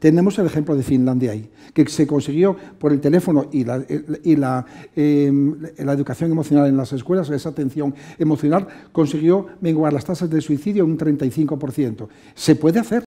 Tenemos el ejemplo de Finlandia ahí, que se consiguió por el teléfono y eh, em, la, educación emocional en las escuelas, esa atención emocional, consiguió menguar las tasas de suicidio en un 35%. Se puede hacer.